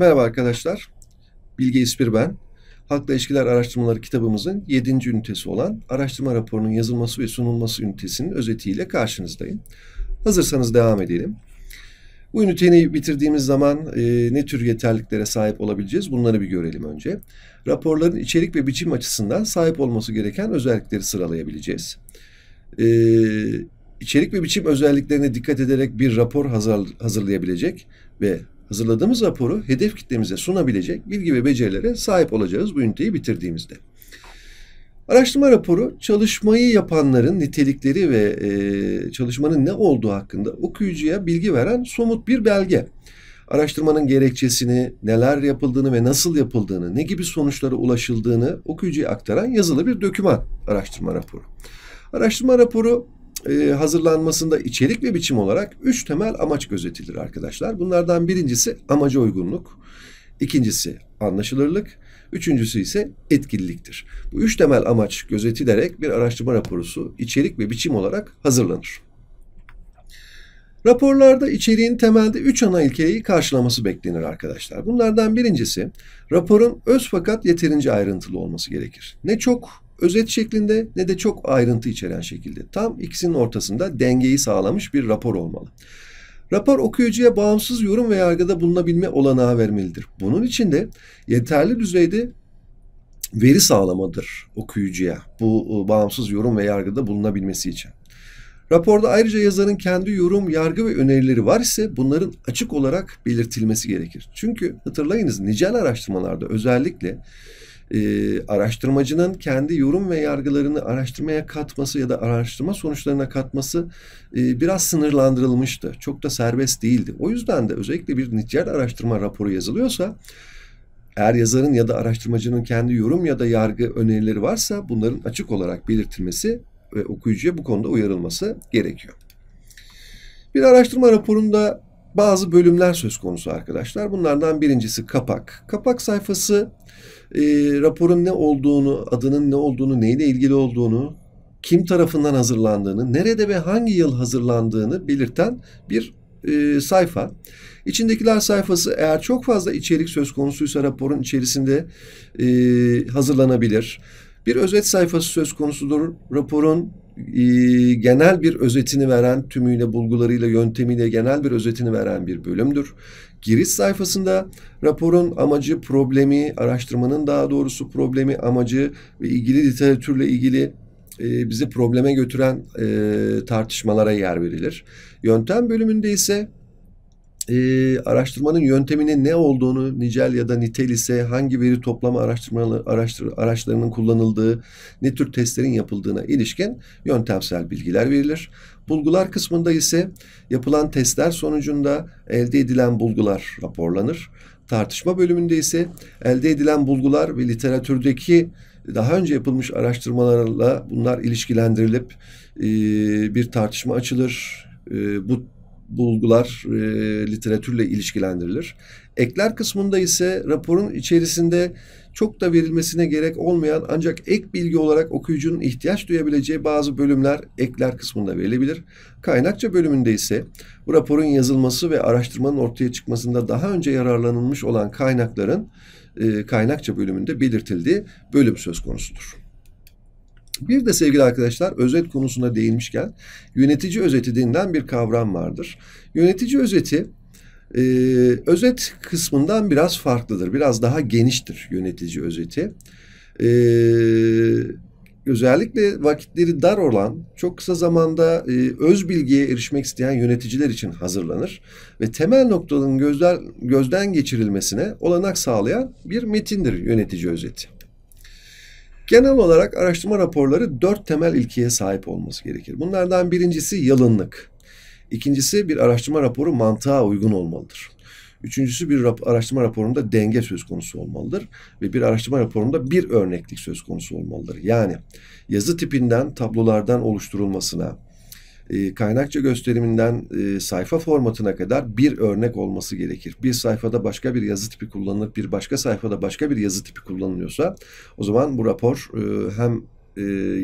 Merhaba arkadaşlar. Bilge İspir ben. Halkla İlişkiler Araştırmaları kitabımızın 7. ünitesi olan araştırma raporunun yazılması ve sunulması ünitesinin özetiyle karşınızdayım. Hazırsanız devam edelim. Bu üniteyi bitirdiğimiz zaman e, ne tür yeterliklere sahip olabileceğiz bunları bir görelim önce. Raporların içerik ve biçim açısından sahip olması gereken özellikleri sıralayabileceğiz. E, içerik ve biçim özelliklerine dikkat ederek bir rapor hazır, hazırlayabilecek ve hazırladığımız raporu hedef kitlemize sunabilecek bilgi ve becerilere sahip olacağız bu üniteyi bitirdiğimizde. Araştırma raporu çalışmayı yapanların nitelikleri ve e, çalışmanın ne olduğu hakkında okuyucuya bilgi veren somut bir belge. Araştırmanın gerekçesini, neler yapıldığını ve nasıl yapıldığını, ne gibi sonuçlara ulaşıldığını okuyucuya aktaran yazılı bir döküman araştırma raporu. Araştırma raporu ee, hazırlanmasında içerik ve biçim olarak üç temel amaç gözetilir arkadaşlar. Bunlardan birincisi amaca uygunluk, ikincisi anlaşılırlık, üçüncüsü ise etkililiktir. Bu üç temel amaç gözetilerek bir araştırma raporusu içerik ve biçim olarak hazırlanır. Raporlarda içeriğin temelde üç ana ilkeyi karşılaması beklenir arkadaşlar. Bunlardan birincisi raporun öz fakat yeterince ayrıntılı olması gerekir. Ne çok özet şeklinde ne de çok ayrıntı içeren şekilde. Tam ikisinin ortasında dengeyi sağlamış bir rapor olmalı. Rapor okuyucuya bağımsız yorum ve yargıda bulunabilme olanağı vermelidir. Bunun için de yeterli düzeyde veri sağlamadır okuyucuya bu e, bağımsız yorum ve yargıda bulunabilmesi için. Raporda ayrıca yazarın kendi yorum, yargı ve önerileri var ise bunların açık olarak belirtilmesi gerekir. Çünkü hatırlayınız nicel araştırmalarda özellikle e, araştırmacının kendi yorum ve yargılarını araştırmaya katması ya da araştırma sonuçlarına katması e, biraz sınırlandırılmıştı. Çok da serbest değildi. O yüzden de özellikle bir nitel araştırma raporu yazılıyorsa eğer yazarın ya da araştırmacının kendi yorum ya da yargı önerileri varsa bunların açık olarak belirtilmesi ve okuyucuya bu konuda uyarılması gerekiyor. Bir araştırma raporunda bazı bölümler söz konusu arkadaşlar. Bunlardan birincisi kapak. Kapak sayfası e, raporun ne olduğunu, adının ne olduğunu, neyle ilgili olduğunu, kim tarafından hazırlandığını, nerede ve hangi yıl hazırlandığını belirten bir e, sayfa. İçindekiler sayfası eğer çok fazla içerik söz konusuysa raporun içerisinde e, hazırlanabilir. Bir özet sayfası söz konusudur. Raporun e, genel bir özetini veren tümüyle bulgularıyla yöntemiyle genel bir özetini veren bir bölümdür. Giriş sayfasında raporun amacı, problemi, araştırmanın daha doğrusu problemi, amacı ve ilgili literatürle ilgili e, bizi probleme götüren e, tartışmalara yer verilir. Yöntem bölümünde ise e, araştırmanın yönteminin ne olduğunu, nicel ya da nitel ise hangi veri toplama araştırmaları, araştır, araçlarının kullanıldığı, ne tür testlerin yapıldığına ilişkin yöntemsel bilgiler verilir. Bulgular kısmında ise yapılan testler sonucunda elde edilen bulgular raporlanır. Tartışma bölümünde ise elde edilen bulgular ve literatürdeki daha önce yapılmış araştırmalarla bunlar ilişkilendirilip e, bir tartışma açılır. E, bu bulgular e, literatürle ilişkilendirilir. Ekler kısmında ise raporun içerisinde çok da verilmesine gerek olmayan ancak ek bilgi olarak okuyucunun ihtiyaç duyabileceği bazı bölümler ekler kısmında verilebilir. Kaynakça bölümünde ise bu raporun yazılması ve araştırmanın ortaya çıkmasında daha önce yararlanılmış olan kaynakların e, kaynakça bölümünde belirtildiği bölüm söz konusudur. Bir de sevgili arkadaşlar özet konusuna değinmişken yönetici özeti denilen bir kavram vardır. Yönetici özeti e, özet kısmından biraz farklıdır. Biraz daha geniştir yönetici özeti. E, özellikle vakitleri dar olan, çok kısa zamanda e, öz bilgiye erişmek isteyen yöneticiler için hazırlanır ve temel noktaların gözler, gözden geçirilmesine olanak sağlayan bir metindir yönetici özeti. Genel olarak araştırma raporları dört temel ilkeye sahip olması gerekir. Bunlardan birincisi yalınlık. İkincisi bir araştırma raporu mantığa uygun olmalıdır. Üçüncüsü bir rap araştırma raporunda denge söz konusu olmalıdır ve bir araştırma raporunda bir örneklik söz konusu olmalıdır. Yani yazı tipinden tablolardan oluşturulmasına, e, kaynakça gösteriminden e, sayfa formatına kadar bir örnek olması gerekir. Bir sayfada başka bir yazı tipi kullanılıp bir başka sayfada başka bir yazı tipi kullanılıyorsa o zaman bu rapor e, hem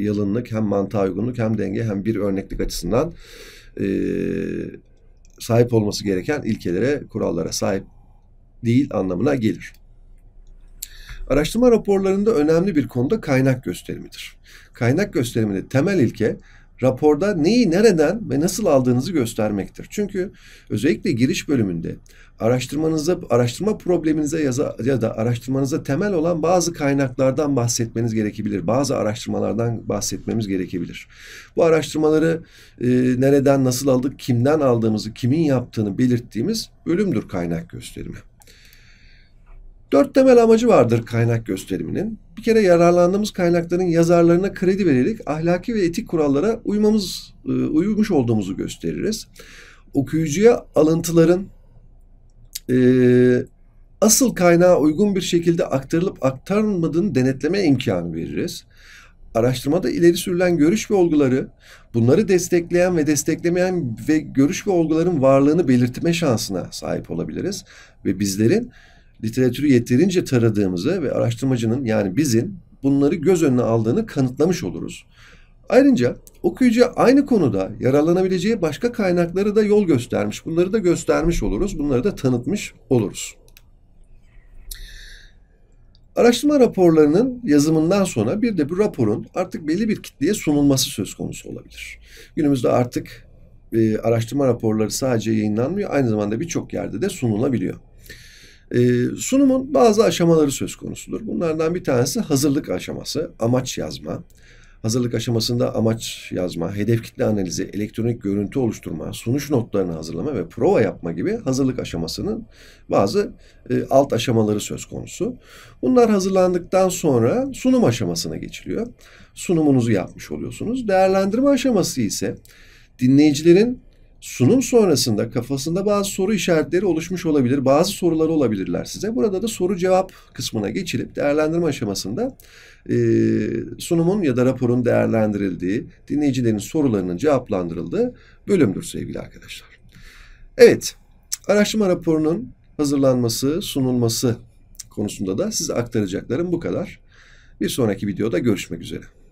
yalınlık hem mantığa uygunluk hem denge hem bir örneklik açısından sahip olması gereken ilkelere, kurallara sahip değil anlamına gelir. Araştırma raporlarında önemli bir konu da kaynak gösterimidir. Kaynak gösteriminde temel ilke raporda neyi nereden ve nasıl aldığınızı göstermektir. Çünkü özellikle giriş bölümünde araştırmanıza, araştırma probleminize yaza, ya da araştırmanıza temel olan bazı kaynaklardan bahsetmeniz gerekebilir. Bazı araştırmalardan bahsetmemiz gerekebilir. Bu araştırmaları e, nereden, nasıl aldık, kimden aldığımızı, kimin yaptığını belirttiğimiz bölümdür kaynak gösterimi. Dört temel amacı vardır kaynak gösteriminin. Bir kere yararlandığımız kaynakların yazarlarına kredi vererek ahlaki ve etik kurallara uymamız, e, uymuş olduğumuzu gösteririz. Okuyucuya alıntıların e, asıl kaynağa uygun bir şekilde aktarılıp aktarılmadığını denetleme imkanı veririz. Araştırmada ileri sürülen görüş ve olguları, bunları destekleyen ve desteklemeyen ve görüş ve olguların varlığını belirtme şansına sahip olabiliriz ve bizlerin literatürü yeterince taradığımızı ve araştırmacının yani bizim bunları göz önüne aldığını kanıtlamış oluruz. Ayrıca okuyucu aynı konuda yararlanabileceği başka kaynakları da yol göstermiş. Bunları da göstermiş oluruz. Bunları da tanıtmış oluruz. Araştırma raporlarının yazımından sonra bir de bu raporun artık belli bir kitleye sunulması söz konusu olabilir. Günümüzde artık e, araştırma raporları sadece yayınlanmıyor, aynı zamanda birçok yerde de sunulabiliyor. E, sunumun bazı aşamaları söz konusudur. Bunlardan bir tanesi hazırlık aşaması, amaç yazma. Hazırlık aşamasında amaç yazma, hedef kitle analizi, elektronik görüntü oluşturma, sunuş notlarını hazırlama ve prova yapma gibi hazırlık aşamasının bazı e, alt aşamaları söz konusu. Bunlar hazırlandıktan sonra sunum aşamasına geçiliyor. Sunumunuzu yapmış oluyorsunuz. Değerlendirme aşaması ise dinleyicilerin sunum sonrasında kafasında bazı soru işaretleri oluşmuş olabilir. Bazı soruları olabilirler size. Burada da soru cevap kısmına geçilip değerlendirme aşamasında e, sunumun ya da raporun değerlendirildiği, dinleyicilerin sorularının cevaplandırıldığı bölümdür sevgili arkadaşlar. Evet, araştırma raporunun hazırlanması, sunulması konusunda da size aktaracaklarım bu kadar. Bir sonraki videoda görüşmek üzere.